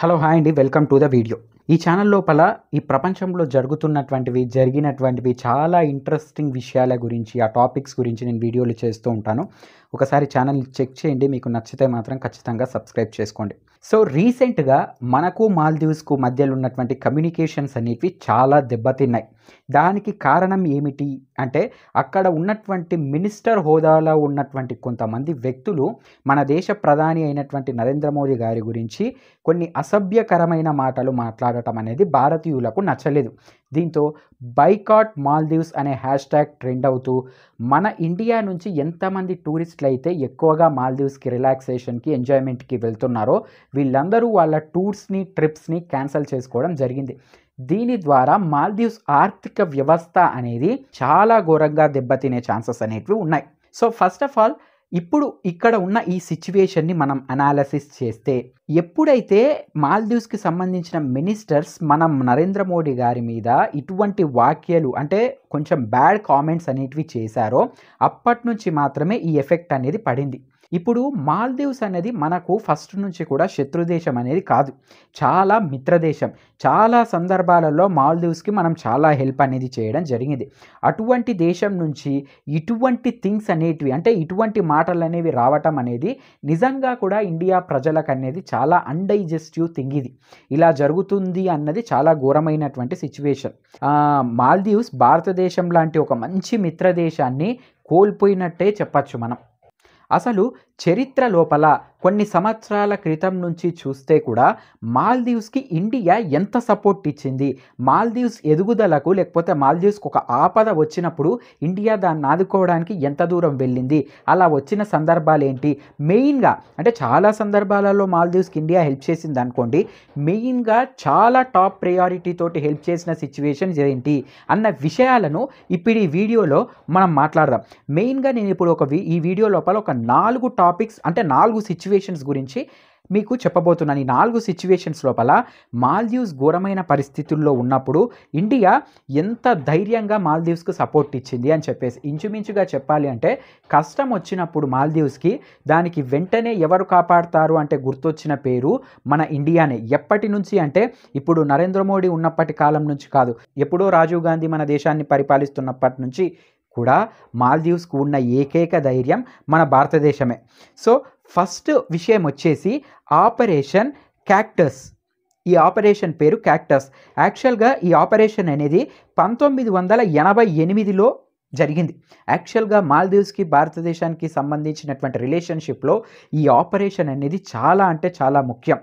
hello hi అండి welcome to the video ఈ channel లోపల ఈ ప్రపంచంలో జరుగుతున్నటువంటివి జరిగినటువంటివి చాలా ఇంట్రెస్టింగ్ విషయాల గురించి ఆ టాపిక్స్ గురించి నేను వీడియోలు చేస్తూ ఉంటాను ఒకసారి ఛానల్ చెక్ చేయండి మీకు నచ్చితే మాత్రం ఖచ్చితంగా సబ్స్క్రైబ్ చేసుకోండి సో రీసెంట్గా మనకు మాల్దీవ్స్కు మధ్యలో ఉన్నటువంటి కమ్యూనికేషన్స్ అనేవి చాలా దెబ్బతిన్నాయి దానికి కారణం ఏమిటి అంటే అక్కడ ఉన్నటువంటి మినిస్టర్ హోదాలో ఉన్నటువంటి కొంతమంది వ్యక్తులు మన దేశ ప్రధాని అయినటువంటి నరేంద్ర మోదీ గారి గురించి కొన్ని అసభ్యకరమైన మాటలు మాట్లాడటం అనేది భారతీయులకు నచ్చలేదు దీంతో బైకాట్ మాల్దీవ్స్ అనే హ్యాష్ ట్యాగ్ ట్రెండ్ అవుతూ మన ఇండియా నుంచి ఎంతమంది టూరిస్టులు అయితే ఎక్కువగా మాల్దీవ్స్కి రిలాక్సేషన్కి ఎంజాయ్మెంట్కి వెళ్తున్నారో వీళ్ళందరూ వాళ్ళ టూర్స్ని ట్రిప్స్ని క్యాన్సిల్ చేసుకోవడం జరిగింది దీని ద్వారా మాల్దీవ్స్ ఆర్థిక వ్యవస్థ అనేది చాలా ఘోరంగా దెబ్బతినే ఛాన్సెస్ అనేటివి ఉన్నాయి సో ఫస్ట్ ఆఫ్ ఆల్ ఇప్పుడు ఇక్కడ ఉన్న ఈ సిచ్యువేషన్ని మనం అనాలసిస్ చేస్తే ఎప్పుడైతే మాల్దీవ్స్కి సంబంధించిన మినిస్టర్స్ మనం నరేంద్ర మోడీ గారి మీద ఇటువంటి వాక్యాలు అంటే కొంచెం బ్యాడ్ కామెంట్స్ అనేటివి చేశారో అప్పటి నుంచి మాత్రమే ఈ ఎఫెక్ట్ అనేది పడింది ఇప్పుడు మాల్దీవ్స్ అనేది మనకు ఫస్ట్ నుంచి కూడా శత్రుదేశం అనేది కాదు చాలా మిత్రదేశం చాలా సందర్భాలలో మాల్దీవ్స్కి మనం చాలా హెల్ప్ అనేది చేయడం జరిగింది అటువంటి దేశం నుంచి ఇటువంటి థింగ్స్ అనేటివి అంటే ఇటువంటి మాటలు అనేవి రావటం అనేది నిజంగా కూడా ఇండియా ప్రజలకు అనేది చాలా అన్డైజెస్టివ్ థింగ్ ఇది ఇలా జరుగుతుంది అన్నది చాలా ఘోరమైనటువంటి సిచ్యువేషన్ మాల్దీవ్స్ భారతదేశం లాంటి ఒక మంచి మిత్రదేశాన్ని కోల్పోయినట్టే చెప్పచ్చు మనం అసలు చరిత్ర లోపల కొన్ని సంవత్సరాల క్రితం నుంచి చూస్తే కూడా మాల్దీవ్స్కి ఇండియా ఎంత సపోర్ట్ ఇచ్చింది మాల్దీవ్స్ ఎదుగుదలకు లేకపోతే మాల్దీవ్స్కి ఒక ఆపద వచ్చినప్పుడు ఇండియా దాన్ని ఆదుకోవడానికి ఎంత దూరం వెళ్ళింది అలా వచ్చిన సందర్భాలు ఏంటి మెయిన్గా అంటే చాలా సందర్భాలలో మాల్దీవ్స్కి ఇండియా హెల్ప్ చేసింది అనుకోండి మెయిన్గా చాలా టాప్ ప్రయారిటీ తోటి హెల్ప్ చేసిన సిచ్యువేషన్స్ ఏంటి అన్న విషయాలను ఇప్పుడు ఈ వీడియోలో మనం మాట్లాడదాం మెయిన్గా నేను ఇప్పుడు ఒక ఈ వీడియో లోపల ఒక నాలుగు టాప్ టాపిక్స్ అంటే నాలుగు సిచ్యువేషన్స్ గురించి మీకు చెప్పబోతున్నాను ఈ నాలుగు సిచ్యువేషన్స్ లోపల మాల్దీవ్స్ ఘోరమైన పరిస్థితుల్లో ఉన్నప్పుడు ఇండియా ఎంత ధైర్యంగా మాల్దీవ్స్కు సపోర్ట్ ఇచ్చింది అని చెప్పేసి ఇంచుమించుగా చెప్పాలి అంటే కష్టం వచ్చినప్పుడు మాల్దీవ్స్కి దానికి వెంటనే ఎవరు కాపాడతారు అంటే గుర్తొచ్చిన పేరు మన ఇండియానే ఎప్పటి నుంచి అంటే ఇప్పుడు నరేంద్ర మోడీ ఉన్నప్పటి కాలం నుంచి కాదు ఎప్పుడో రాజీవ్ గాంధీ మన దేశాన్ని పరిపాలిస్తున్నప్పటి నుంచి కూడా మాల్దీవ్స్కు ఉన్న ఏకైక ధైర్యం మన భారతదేశమే సో ఫస్ట్ విషయం వచ్చేసి ఆపరేషన్ క్యాక్టస్ ఈ ఆపరేషన్ పేరు క్యాక్టస్ యాక్చువల్గా ఈ ఆపరేషన్ అనేది పంతొమ్మిది వందల ఎనభై ఎనిమిదిలో జరిగింది యాక్చువల్గా మాల్దీవ్స్కి భారతదేశానికి సంబంధించినటువంటి రిలేషన్షిప్లో ఈ ఆపరేషన్ అనేది చాలా అంటే చాలా ముఖ్యం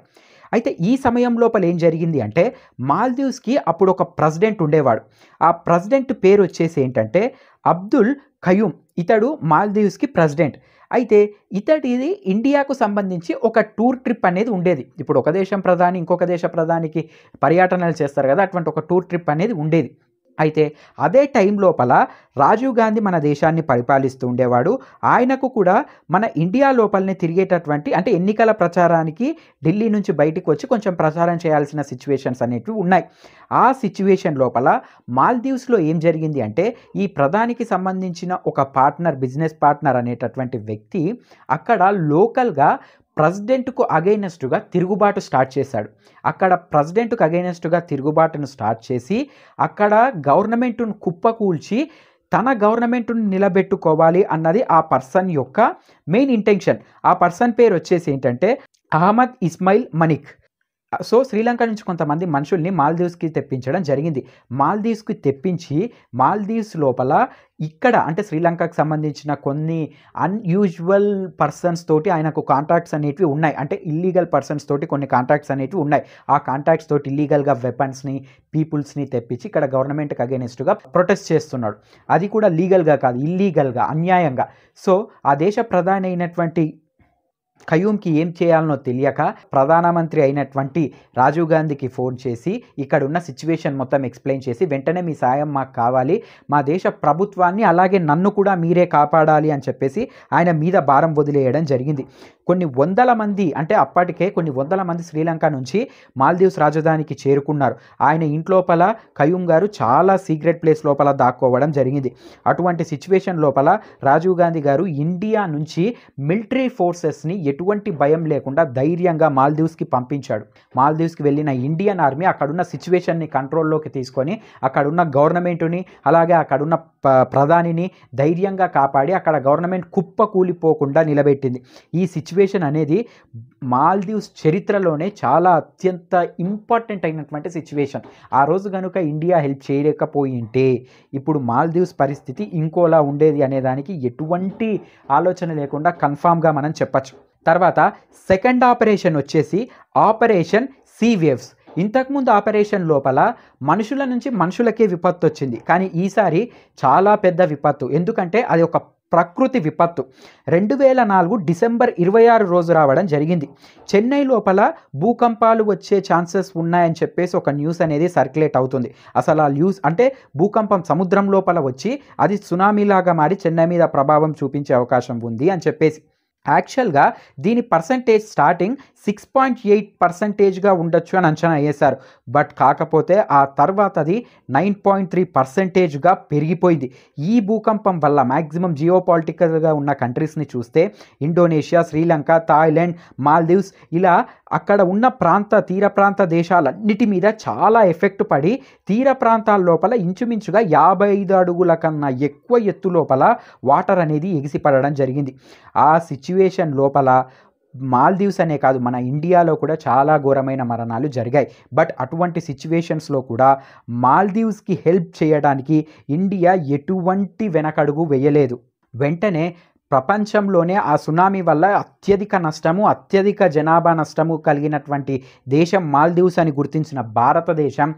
అయితే ఈ సమయం లోపల ఏం జరిగింది అంటే మాల్దీవ్స్కి అప్పుడు ఒక ప్రెసిడెంట్ ఉండేవాడు ఆ ప్రెసిడెంట్ పేరు వచ్చేసి ఏంటంటే అబ్దుల్ ఖయూమ్ ఇతడు మాల్దీవ్స్కి ప్రెసిడెంట్ అయితే ఇతడిది ఇండియాకు సంబంధించి ఒక టూర్ ట్రిప్ అనేది ఉండేది ఇప్పుడు ఒక దేశం ప్రధాని ఇంకొక దేశ ప్రధానికి పర్యటనలు చేస్తారు కదా అటువంటి ఒక టూర్ ట్రిప్ అనేది ఉండేది అయితే అదే టైం లోపల రాజీవ్ గాంధీ మన దేశాన్ని పరిపాలిస్తూ ఉండేవాడు ఆయనకు కూడా మన ఇండియా లోపలనే తిరిగేటటువంటి అంటే ఎన్నికల ప్రచారానికి ఢిల్లీ నుంచి బయటకు వచ్చి కొంచెం ప్రచారం చేయాల్సిన సిచ్యువేషన్స్ అనేటివి ఉన్నాయి ఆ సిచ్యువేషన్ లోపల మాల్దీవ్స్లో ఏం జరిగింది అంటే ఈ ప్రధానికి సంబంధించిన ఒక పార్ట్నర్ బిజినెస్ పార్ట్నర్ అనేటటువంటి వ్యక్తి అక్కడ లోకల్గా ప్రెసిడెంట్కు అగైనెస్ట్గా తిరుగుబాటు స్టార్ట్ చేశాడు అక్కడ ప్రెసిడెంట్కు అగైనెస్ట్గా తిరుగుబాటును స్టార్ట్ చేసి అక్కడ గవర్నమెంట్ను కుప్పకూల్చి తన గవర్నమెంట్ను నిలబెట్టుకోవాలి అన్నది ఆ పర్సన్ యొక్క మెయిన్ ఇంటెన్షన్ ఆ పర్సన్ పేరు వచ్చేసి ఏంటంటే అహ్మద్ ఇస్మాయిల్ మనిక్ సో శ్రీలంక నుంచి కొంతమంది మనుషుల్ని మాల్దీవ్స్కి తెప్పించడం జరిగింది మాల్దీవ్స్కి తెప్పించి మాల్దీవ్స్ లోపల ఇక్కడ అంటే శ్రీలంకకు సంబంధించిన కొన్ని అన్యూజువల్ పర్సన్స్ తోటి ఆయనకు కాంట్రాక్ట్స్ అనేటివి ఉన్నాయి అంటే ఇల్లీగల్ పర్సన్స్ తోటి కొన్ని కాంట్రాక్ట్స్ అనేటివి ఉన్నాయి ఆ కాంట్రాక్ట్స్ తోటి ఇల్లీగల్గా వెపన్స్ని పీపుల్స్ని తెప్పించి ఇక్కడ గవర్నమెంట్కి అగేనిస్ట్గా ప్రొటెస్ట్ చేస్తున్నాడు అది కూడా లీగల్గా కాదు ఇల్లీగల్గా అన్యాయంగా సో ఆ దేశ ప్రధాని అయినటువంటి ఖయూంకి ఏం చేయాలనో తెలియక ప్రధానమంత్రి అయినటువంటి రాజీవ్ గాంధీకి ఫోన్ చేసి ఇక్కడ ఉన్న సిచ్యువేషన్ మొత్తం ఎక్స్ప్లెయిన్ చేసి వెంటనే మీ సాయం మాకు కావాలి మా దేశ ప్రభుత్వాన్ని అలాగే నన్ను కూడా మీరే కాపాడాలి అని చెప్పేసి ఆయన మీద భారం వదిలేయడం జరిగింది కొన్ని వందల మంది అంటే అప్పటికే కొన్ని వందల మంది శ్రీలంక నుంచి మాల్దీవ్స్ రాజధానికి చేరుకున్నారు ఆయన ఇంట్లోపల కయూమ్ గారు చాలా సీక్రెట్ ప్లేస్ లోపల దాక్కోవడం జరిగింది అటువంటి సిచ్యువేషన్ లోపల రాజీవ్ గాంధీ గారు ఇండియా నుంచి మిలిటరీ ఫోర్సెస్ని ఎటువంటి భయం లేకుండా ధైర్యంగా మాల్దీవ్స్కి పంపించాడు మాల్దీవ్స్కి వెళ్ళిన ఇండియన్ ఆర్మీ అక్కడున్న సిచ్యువేషన్ని కంట్రోల్లోకి తీసుకొని అక్కడున్న గవర్నమెంట్ని అలాగే అక్కడున్న ప్రధానిని ధైర్యంగా కాపాడి అక్కడ గవర్నమెంట్ కుప్ప కూలిపోకుండా నిలబెట్టింది ఈ సిచ్యువేషన్ అనేది మాల్దీవ్స్ చరిత్రలోనే చాలా అత్యంత ఇంపార్టెంట్ అయినటువంటి సిచ్యువేషన్ ఆ రోజు కనుక ఇండియా హెల్ప్ చేయలేకపోయింటే ఇప్పుడు మాల్దీవ్స్ పరిస్థితి ఇంకోలా ఉండేది అనేదానికి ఎటువంటి ఆలోచన లేకుండా కన్ఫామ్గా మనం చెప్పచ్చు తర్వాత సెకండ్ ఆపరేషన్ వచ్చేసి ఆపరేషన్ సీ వేవ్స్ ఇంతకుముందు ఆపరేషన్ లోపల మనుషుల నుంచి మనుషులకే విపత్తు వచ్చింది కానీ ఈసారి చాలా పెద్ద విపత్తు ఎందుకంటే అది ఒక ప్రకృతి విపత్తు రెండు వేల నాలుగు డిసెంబర్ ఇరవై ఆరు రోజు రావడం జరిగింది చెన్నై లోపల భూకంపాలు వచ్చే ఛాన్సెస్ ఉన్నాయని చెప్పేసి ఒక న్యూస్ అనేది సర్క్యులేట్ అవుతుంది అసలు ఆ న్యూస్ అంటే భూకంపం సముద్రం లోపల వచ్చి అది సునామీలాగా మారి చెన్నై మీద ప్రభావం చూపించే అవకాశం ఉంది అని చెప్పేసి యాక్చువల్గా దీని percentage starting six point eight పర్సంటేజ్గా ఉండొచ్చు అని అంచనా వేశారు బట్ కాకపోతే ఆ తర్వాత అది నైన్ పాయింట్ త్రీ పర్సంటేజ్గా పెరిగిపోయింది ఈ భూకంపం వల్ల మ్యాక్సిమం జియో పాలిటికల్గా ఉన్న కంట్రీస్ని చూస్తే ఇండోనేషియా శ్రీలంక థాయిలాండ్ మాల్దీవ్స్ ఇలా అక్కడ ఉన్న ప్రాంత తీర ప్రాంత దేశాలన్నిటి మీద చాలా ఎఫెక్ట్ పడి తీర ప్రాంతాల లోపల ఇంచుమించుగా యాభై ఐదు అడుగుల కన్నా ఎక్కువ ఎత్తు లోపల వాటర్ అనేది ఎగిసిపడడం జరిగింది ఆ సిచ్యువేషన్ లోపల మాల్దీవ్స్ అనే కాదు మన ఇండియాలో కూడా చాలా ఘోరమైన మరణాలు జరిగాయి బట్ అటువంటి సిచ్యువేషన్స్లో కూడా మాల్దీవ్స్కి హెల్ప్ చేయడానికి ఇండియా ఎటువంటి వెనకడుగు వేయలేదు వెంటనే ప్రపంచంలోనే ఆ సునామీ వల్ల అత్యధిక నష్టము అత్యధిక జనాభా నష్టము కలిగినటువంటి దేశం మాల్దీవ్స్ అని గుర్తించిన భారతదేశం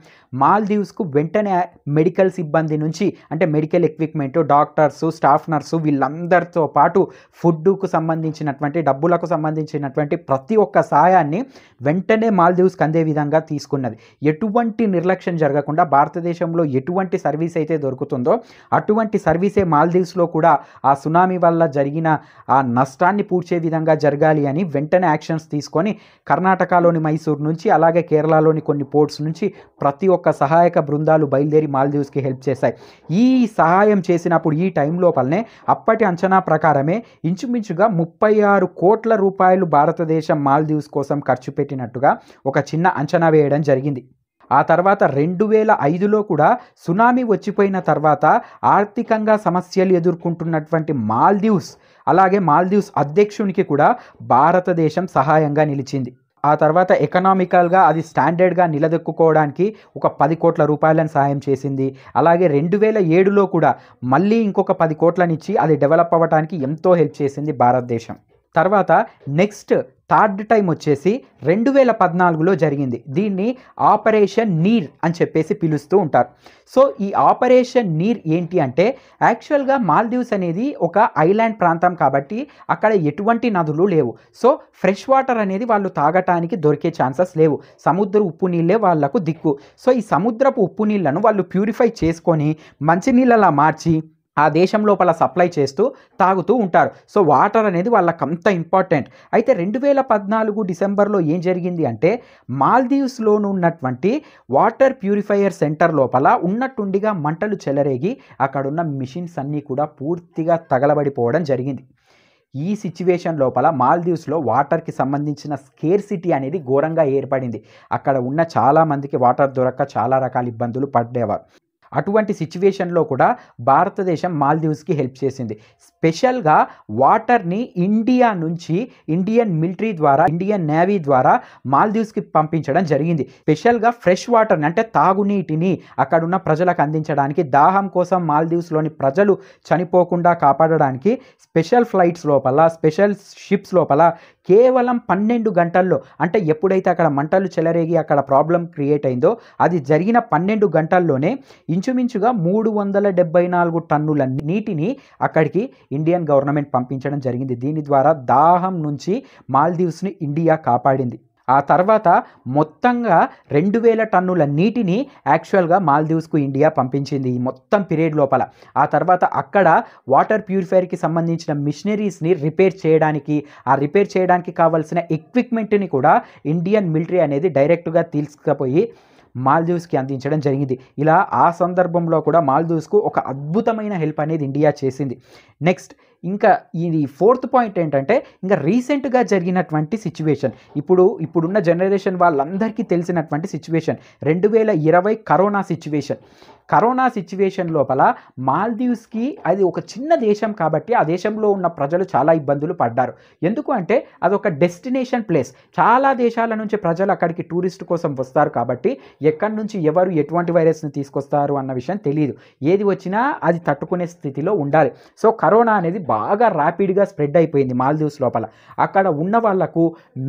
మాల్దీవ్స్కు వెంటనే మెడికల్ సిబ్బంది నుంచి అంటే medical equipment doctors staff nurse వీళ్ళందరితో పాటు ఫుడ్కు సంబంధించినటువంటి డబ్బులకు సంబంధించినటువంటి ప్రతి ఒక్క సాయాన్ని వెంటనే మాల్దీవ్స్కి అందే విధంగా తీసుకున్నది ఎటువంటి నిర్లక్ష్యం జరగకుండా భారతదేశంలో ఎటువంటి సర్వీస్ అయితే దొరుకుతుందో అటువంటి సర్వీసే మాల్దీవ్స్లో కూడా ఆ సునామీ వల్ల జరిగిన ఆ నష్టాన్ని పూడ్చే విధంగా జరగాలి అని వెంటనే యాక్షన్స్ తీసుకొని కర్ణాటకలోని మైసూర్ నుంచి అలాగే కేరళలోని కొన్ని పోర్ట్స్ నుంచి ప్రతి ఒక్క సహాయక బృందాలు బయలుదేరి మాల్దీవ్స్కి హెల్ప్ చేశాయి ఈ సహాయం చేసినప్పుడు ఈ టైం లోపలనే అప్పటి అంచనా ప్రకారమే ఇంచుమించుగా ముప్పై ఆరు కోట్ల రూపాయలు భారతదేశం మాల్దీవ్స్ కోసం ఖర్చు పెట్టినట్టుగా ఒక చిన్న అంచనా వేయడం జరిగింది ఆ తర్వాత రెండు వేల ఐదులో కూడా సునామీ వచ్చిపోయిన తర్వాత ఆర్థికంగా సమస్యలు ఎదుర్కొంటున్నటువంటి మాల్దీవ్స్ అలాగే మాల్దీవ్స్ అధ్యక్షునికి కూడా భారతదేశం సహాయంగా నిలిచింది ఆ తర్వాత ఎకనామికల్గా అది స్టాండర్డ్గా నిలదొక్కుకోవడానికి ఒక పది కోట్ల రూపాయలను సాయం చేసింది అలాగే రెండు వేల ఏడులో కూడా మళ్ళీ ఇంకొక పది కోట్లనిచ్చి అది డెవలప్ అవ్వడానికి ఎంతో హెల్ప్ చేసింది భారతదేశం తర్వాత నెక్స్ట్ థర్డ్ టైం వచ్చేసి రెండు వేల పద్నాలుగులో జరిగింది దీన్ని ఆపరేషన్ నీర్ అని చెప్పేసి పిలుస్తూ ఉంటారు సో ఈ ఆపరేషన్ నీర్ ఏంటి అంటే యాక్చువల్గా మాల్దీవ్స్ అనేది ఒక ఐలాండ్ ప్రాంతం కాబట్టి అక్కడ ఎటువంటి నదులు లేవు సో ఫ్రెష్ వాటర్ అనేది వాళ్ళు తాగటానికి దొరికే ఛాన్సెస్ లేవు సముద్ర ఉప్పు నీళ్ళే వాళ్లకు దిక్కు సో ఈ సముద్రపు ఉప్పు నీళ్లను వాళ్ళు ప్యూరిఫై చేసుకొని మంచినీళ్ళలా మార్చి ఆ దేశం లోపల సప్లై చేస్తూ తాగుతూ ఉంటారు సో వాటర్ అనేది వాళ్ళకి అంత ఇంపార్టెంట్ అయితే రెండు వేల పద్నాలుగు డిసెంబర్లో ఏం జరిగింది అంటే మాల్దీవ్స్లోను ఉన్నటువంటి వాటర్ ప్యూరిఫైయర్ సెంటర్ లోపల ఉన్నట్టుండిగా మంటలు చెలరేగి అక్కడున్న మిషన్స్ అన్నీ కూడా పూర్తిగా తగలబడిపోవడం జరిగింది ఈ సిచ్యువేషన్ లోపల మాల్దీవ్స్లో వాటర్కి సంబంధించిన స్కేర్సిటీ అనేది ఘోరంగా ఏర్పడింది అక్కడ ఉన్న చాలామందికి వాటర్ దొరక్క చాలా రకాల ఇబ్బందులు పడ్డేవారు అటువంటి సిచ్యువేషన్లో కూడా భారతదేశం మాల్దీవ్స్కి హెల్ప్ చేసింది స్పెషల్గా వాటర్ని ఇండియా నుంచి ఇండియన్ మిలిటరీ ద్వారా ఇండియన్ నేవీ ద్వారా మాల్దీవ్స్కి పంపించడం జరిగింది స్పెషల్గా ఫ్రెష్ వాటర్ని అంటే తాగునీటిని అక్కడున్న ప్రజలకు అందించడానికి దాహం కోసం మాల్దీవ్స్లోని ప్రజలు చనిపోకుండా కాపాడడానికి స్పెషల్ ఫ్లైట్స్ లోపల స్పెషల్ షిప్స్ లోపల కేవలం పన్నెండు గంటల్లో అంటే ఎప్పుడైతే అక్కడ మంటలు చెలరేగి అక్కడ ప్రాబ్లం క్రియేట్ అయిందో అది జరిగిన పన్నెండు గంటల్లోనే ఇంచుమించుగా మూడు వందల డెబ్బై నాలుగు టన్నుల నీటిని అక్కడికి ఇండియన్ గవర్నమెంట్ పంపించడం జరిగింది దీని ద్వారా దాహం నుంచి మాల్దీవ్స్ని ఇండియా కాపాడింది ఆ తర్వాత మొత్తంగా రెండు వేల టన్నుల నీటిని యాక్చువల్గా మాల్దీవ్స్కు ఇండియా పంపించింది ఈ మొత్తం పీరియడ్ లోపల ఆ తర్వాత అక్కడ వాటర్ ప్యూరిఫైర్కి సంబంధించిన మిషనరీస్ని రిపేర్ చేయడానికి ఆ రిపేర్ చేయడానికి కావాల్సిన ఎక్విప్మెంట్ని కూడా ఇండియన్ మిలిటరీ అనేది డైరెక్ట్గా తీసుకుపోయి మాల్దీవ్స్కి అందించడం జరిగింది ఇలా ఆ సందర్భంలో కూడా మాల్దీవ్స్కు ఒక అద్భుతమైన హెల్ప్ అనేది ఇండియా చేసింది నెక్స్ట్ ఇంకా ఇది ఫోర్త్ పాయింట్ ఏంటంటే ఇంకా రీసెంట్గా జరిగినటువంటి సిచ్యువేషన్ ఇప్పుడు ఇప్పుడున్న జనరేషన్ వాళ్ళందరికీ తెలిసినటువంటి సిచ్యువేషన్ రెండు వేల ఇరవై కరోనా సిచ్యువేషన్ కరోనా సిచ్యువేషన్ లోపల మాల్దీవ్స్కి అది ఒక చిన్న దేశం కాబట్టి ఆ దేశంలో ఉన్న ప్రజలు చాలా ఇబ్బందులు పడ్డారు ఎందుకు అంటే అదొక డెస్టినేషన్ ప్లేస్ చాలా దేశాల నుంచి ప్రజలు అక్కడికి టూరిస్ట్ కోసం వస్తారు కాబట్టి ఎక్కడి నుంచి ఎవరు ఎటువంటి వైరస్ని తీసుకొస్తారు అన్న విషయం తెలియదు ఏది వచ్చినా అది తట్టుకునే స్థితిలో ఉండాలి సో కరోనా అనేది బాగా ర్యాపిడ్గా స్ప్రెడ్ అయిపోయింది మాల్దీవ్స్ లోపల అక్కడ ఉన్న వాళ్లకు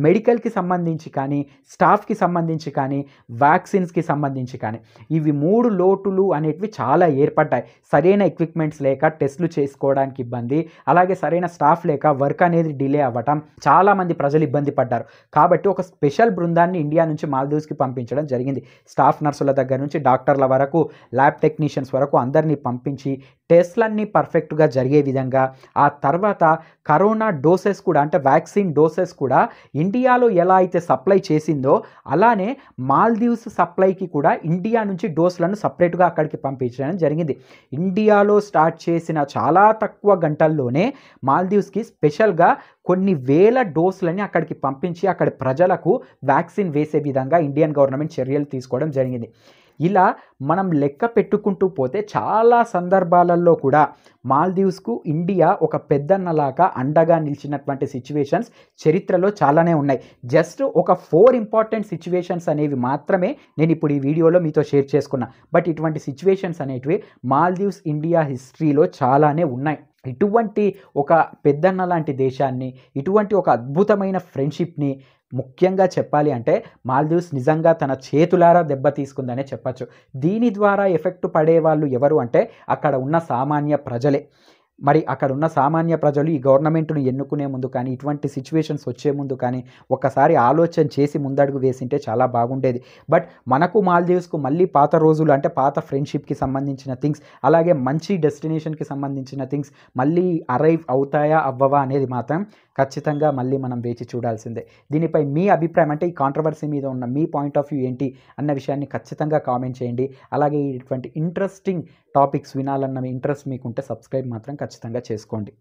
మెడికల్కి సంబంధించి కానీ స్టాఫ్కి సంబంధించి కానీ వ్యాక్సిన్స్కి సంబంధించి కానీ ఇవి మూడు లోటులు అనేటివి చాలా ఏర్పడ్డాయి సరైన ఎక్విప్మెంట్స్ లేక టెస్టులు చేసుకోవడానికి ఇబ్బంది అలాగే సరైన స్టాఫ్ లేక వర్క్ అనేది డిలే అవ్వటం చాలామంది ప్రజలు ఇబ్బంది పడ్డారు కాబట్టి ఒక స్పెషల్ బృందాన్ని ఇండియా నుంచి మాల్దీవ్స్కి పంపించడం జరిగింది స్టాఫ్ నర్సుల దగ్గర నుంచి డాక్టర్ల వరకు ల్యాబ్ టెక్నీషియన్స్ వరకు అందరినీ పంపించి టెస్ట్లన్నీ పర్ఫెక్ట్గా జరిగే విధంగా ఆ తర్వాత కరోనా డోసెస్ కూడా అంటే వ్యాక్సిన్ డోసెస్ కూడా ఇండియాలో ఎలా అయితే సప్లై చేసిందో అలానే మాల్దీవ్స్ సప్లైకి కూడా ఇండియా నుంచి డోస్లను సపరేట్గా అక్కడికి పంపించడం జరిగింది ఇండియాలో స్టార్ట్ చేసిన చాలా తక్కువ గంటల్లోనే మాల్దీవ్స్కి స్పెషల్గా కొన్ని వేల డోసులని అక్కడికి పంపించి అక్కడి ప్రజలకు వ్యాక్సిన్ వేసే విధంగా ఇండియన్ గవర్నమెంట్ చర్యలు తీసుకోవడం జరిగింది ఇలా మనం లెక్క పెట్టుకుంటూ పోతే చాలా సందర్భాలలో కూడా మాల్దీవ్స్కు ఇండియా ఒక పెద్దన్నలాగా అండగా నిలిచినటువంటి సిచ్యువేషన్స్ చరిత్రలో చాలానే ఉన్నాయి జస్ట్ ఒక ఫోర్ ఇంపార్టెంట్ సిచ్యువేషన్స్ అనేవి మాత్రమే నేను ఇప్పుడు ఈ వీడియోలో మీతో షేర్ చేసుకున్నా బట్ ఇటువంటి సిచ్యువేషన్స్ అనేటివి మాల్దీవ్స్ ఇండియా హిస్టరీలో చాలానే ఉన్నాయి ఇటువంటి ఒక పెద్దన్న లాంటి దేశాన్ని ఇటువంటి ఒక అద్భుతమైన ఫ్రెండ్షిప్ని ముఖ్యంగా చెప్పాలి అంటే మాల్దీవ్స్ నిజంగా తన చేతులారా దెబ్బ తీసుకుందనే చెప్పచ్చు దీని ద్వారా ఎఫెక్ట్ పడే వాళ్ళు ఎవరు అంటే అక్కడ ఉన్న సామాన్య ప్రజలే మరి అక్కడున్న సామాన్య ప్రజలు ఈ గవర్నమెంట్ను ఎన్నుకునే ముందు కానీ ఇటువంటి సిచ్యువేషన్స్ వచ్చే ముందు కానీ ఒక్కసారి ఆలోచన చేసి ముందడుగు వేసింటే చాలా బాగుండేది బట్ మనకు మాల్దీవ్స్కు మళ్ళీ పాత రోజులు అంటే పాత ఫ్రెండ్షిప్కి సంబంధించిన థింగ్స్ అలాగే మంచి డెస్టినేషన్కి సంబంధించిన థింగ్స్ మళ్ళీ అరైవ్ అవుతాయా అవ్వవా అనేది మాత్రం ఖచ్చితంగా మళ్ళీ మనం వేచి చూడాల్సిందే దీనిపై మీ అభిప్రాయం అంటే ఈ కాంట్రవర్సీ మీద ఉన్న మీ పాయింట్ ఆఫ్ వ్యూ ఏంటి అన్న విషయాన్ని ఖచ్చితంగా కామెంట్ చేయండి అలాగే ఇటువంటి ఇంట్రెస్టింగ్ టాపిక్స్ వినాలన్న ఇంట్రెస్ట్ మీకుంటే సబ్స్క్రైబ్ మాత్రం ఖచ్చితంగా చేసుకోండి